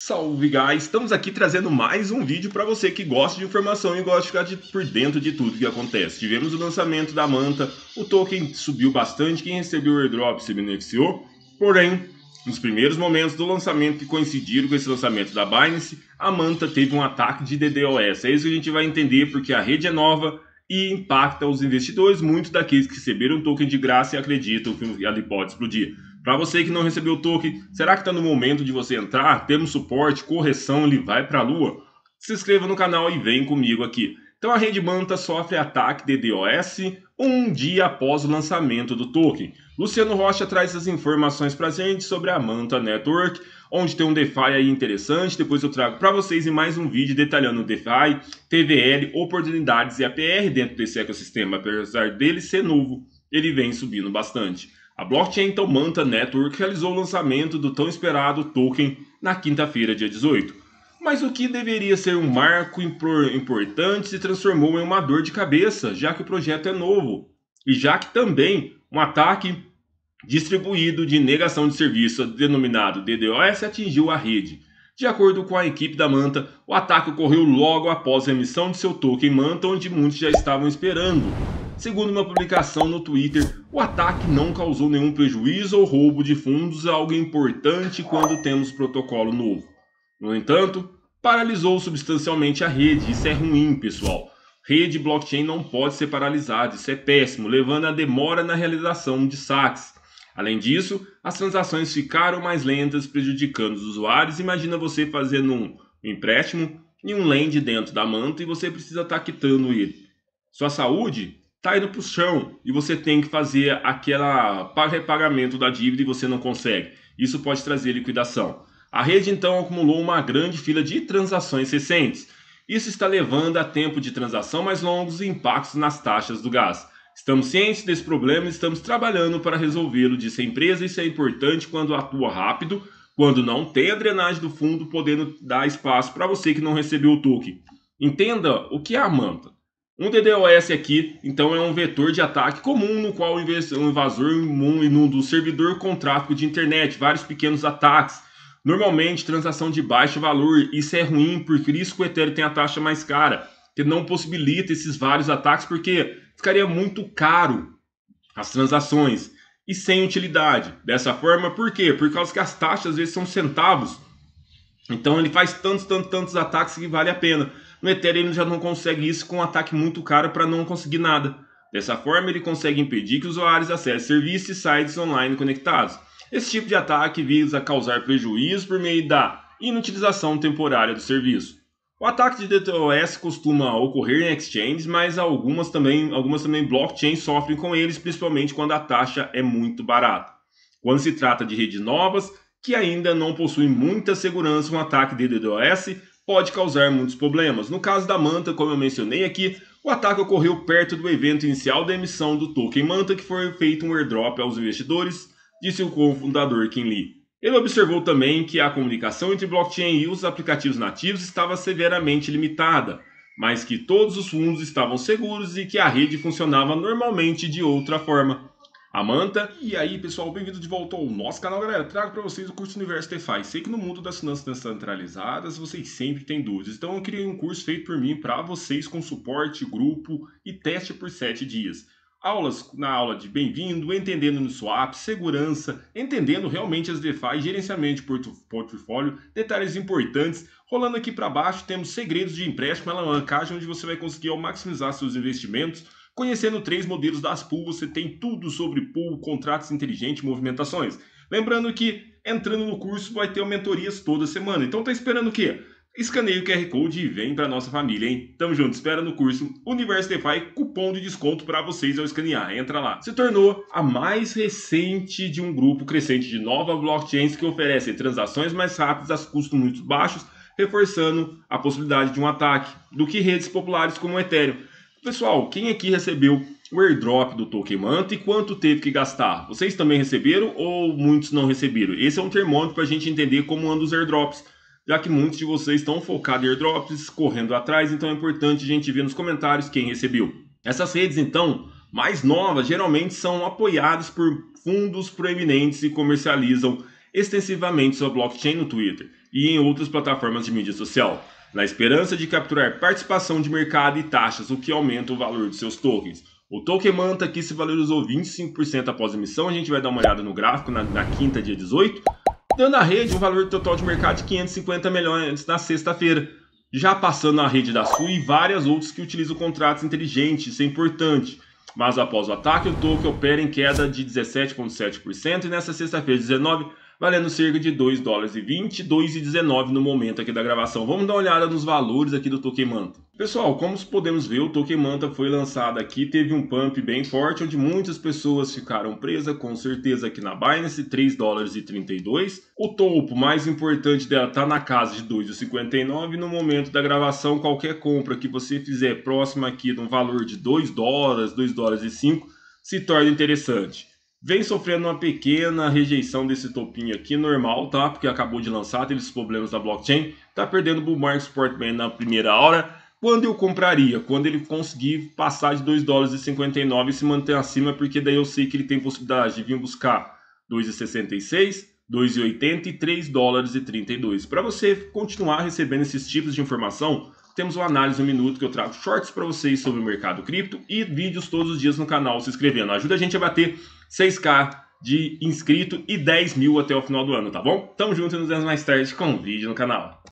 Salve, guys! Estamos aqui trazendo mais um vídeo para você que gosta de informação e gosta de ficar de, por dentro de tudo que acontece. Tivemos o lançamento da Manta, o token subiu bastante, quem recebeu o airdrop se beneficiou, porém, nos primeiros momentos do lançamento que coincidiram com esse lançamento da Binance, a Manta teve um ataque de DDoS. É isso que a gente vai entender porque a rede é nova e impacta os investidores, muitos daqueles que receberam token de graça e acreditam que ela pode explodir. Para você que não recebeu o token, será que está no momento de você entrar? Temos suporte, correção, ele vai para a lua? Se inscreva no canal e vem comigo aqui. Então a rede Manta sofre ataque de DOS um dia após o lançamento do token. Luciano Rocha traz as informações para a gente sobre a Manta Network, onde tem um DeFi aí interessante. Depois eu trago para vocês em mais um vídeo detalhando o DeFi, TVL, oportunidades e APR dentro desse ecossistema. Apesar dele ser novo, ele vem subindo bastante. A blockchain Tomanta Network realizou o lançamento do tão esperado token na quinta-feira, dia 18. Mas o que deveria ser um marco importante se transformou em uma dor de cabeça, já que o projeto é novo e já que também um ataque distribuído de negação de serviço, denominado DDoS, atingiu a rede. De acordo com a equipe da Manta, o ataque ocorreu logo após a emissão de seu token Manta, onde muitos já estavam esperando. Segundo uma publicação no Twitter, o ataque não causou nenhum prejuízo ou roubo de fundos, é algo importante quando temos protocolo novo. No entanto, paralisou substancialmente a rede, isso é ruim, pessoal. Rede blockchain não pode ser paralisada, isso é péssimo, levando a demora na realização de saques. Além disso, as transações ficaram mais lentas, prejudicando os usuários. Imagina você fazendo um empréstimo e um lend dentro da manta e você precisa estar quitando ele. Sua saúde tá indo o chão e você tem que fazer aquela repagamento da dívida e você não consegue. Isso pode trazer liquidação. A rede então acumulou uma grande fila de transações recentes. Isso está levando a tempo de transação mais longos e impactos nas taxas do gás. Estamos cientes desse problema e estamos trabalhando para resolvê-lo, disse a empresa. Isso é importante quando atua rápido, quando não tem a drenagem do fundo, podendo dar espaço para você que não recebeu o token. Entenda o que é a manta. Um DDoS aqui, então, é um vetor de ataque comum no qual um invasor inunda o servidor com tráfego de internet, vários pequenos ataques, normalmente transação de baixo valor. Isso é ruim, porque isso que o Ethereum tem a taxa mais cara, que não possibilita esses vários ataques, porque ficaria muito caro as transações e sem utilidade. Dessa forma, por quê? Por causa que as taxas às vezes são centavos. Então ele faz tantos, tantos, tantos ataques que vale a pena. No Ethereum ele já não consegue isso com um ataque muito caro para não conseguir nada. Dessa forma, ele consegue impedir que usuários acessem serviços e sites online conectados. Esse tipo de ataque visa causar prejuízo por meio da inutilização temporária do serviço. O ataque de DDoS costuma ocorrer em exchanges, mas algumas também, algumas também blockchains sofrem com eles, principalmente quando a taxa é muito barata. Quando se trata de redes novas, que ainda não possuem muita segurança, um ataque de DDoS pode causar muitos problemas. No caso da Manta, como eu mencionei aqui, o ataque ocorreu perto do evento inicial da emissão do token Manta, que foi feito um airdrop aos investidores, disse o cofundador Kim Lee. Ele observou também que a comunicação entre blockchain e os aplicativos nativos estava severamente limitada, mas que todos os fundos estavam seguros e que a rede funcionava normalmente de outra forma. Amanta. E aí, pessoal, bem-vindo de volta ao nosso canal, galera. Trago para vocês o curso Universo DeFi. Sei que no mundo das finanças descentralizadas vocês sempre têm dúvidas, então eu criei um curso feito por mim para vocês com suporte, grupo e teste por 7 dias. Aulas na aula de bem-vindo, entendendo no swap, segurança, entendendo realmente as DeFi, gerenciamento de portfólio, detalhes importantes. Rolando aqui para baixo, temos segredos de empréstimo, alavancagem, é onde você vai conseguir maximizar seus investimentos. Conhecendo três modelos das pool, você tem tudo sobre pool, contratos inteligentes, movimentações. Lembrando que entrando no curso vai ter mentorias toda semana. Então tá esperando o quê? Escaneie o QR Code e vem para nossa família, hein? Tamo junto, espera no curso DeFi, cupom de desconto para vocês ao escanear. Entra lá. Se tornou a mais recente de um grupo crescente de nova blockchains que oferecem transações mais rápidas a custos muito baixos, reforçando a possibilidade de um ataque do que redes populares como o Ethereum. Pessoal, quem aqui recebeu o airdrop do token Manta e quanto teve que gastar. Vocês também receberam ou muitos não receberam? Esse é um termômetro para a gente entender como anda os airdrops já que muitos de vocês estão focados em airdrops, correndo atrás, então é importante a gente ver nos comentários quem recebeu. Essas redes, então, mais novas, geralmente são apoiadas por fundos proeminentes e comercializam extensivamente sua blockchain no Twitter e em outras plataformas de mídia social, na esperança de capturar participação de mercado e taxas, o que aumenta o valor de seus tokens. O token Manta aqui se valorizou 25% após a emissão, a gente vai dar uma olhada no gráfico na, na quinta, dia 18, dando à rede um valor total de mercado de 550 milhões na sexta-feira, já passando a rede da Sul e várias outras que utilizam contratos inteligentes, isso é importante. Mas após o ataque, o token opera em queda de 17,7% e nessa sexta-feira, 19%, valendo cerca de 2 dólares e 20, 2,19 no momento aqui da gravação. Vamos dar uma olhada nos valores aqui do Token Manta. Pessoal, como podemos ver, o Token Manta foi lançado aqui, teve um pump bem forte, onde muitas pessoas ficaram presas, com certeza aqui na Binance, 3 dólares e 32. O topo mais importante dela está na casa de 2,59 no momento da gravação, qualquer compra que você fizer próxima aqui de um valor de 2 dólares, 2 dólares e 5, se torna interessante. Vem sofrendo uma pequena rejeição desse topinho aqui, normal, tá? Porque acabou de lançar, teve esses problemas da blockchain. Tá perdendo o bull market Sportman na primeira hora. Quando eu compraria? Quando ele conseguir passar de 2 dólares e 59 e se manter acima, porque daí eu sei que ele tem possibilidade de vir buscar 2,66, 2,80 e 3 dólares e 32. Para você continuar recebendo esses tipos de informação, temos uma análise um minuto que eu trago shorts para vocês sobre o mercado cripto e vídeos todos os dias no canal se inscrevendo. Ajuda a gente a bater 6K de inscrito e 10 mil até o final do ano, tá bom? Tamo junto e nos vemos mais tarde com um vídeo no canal.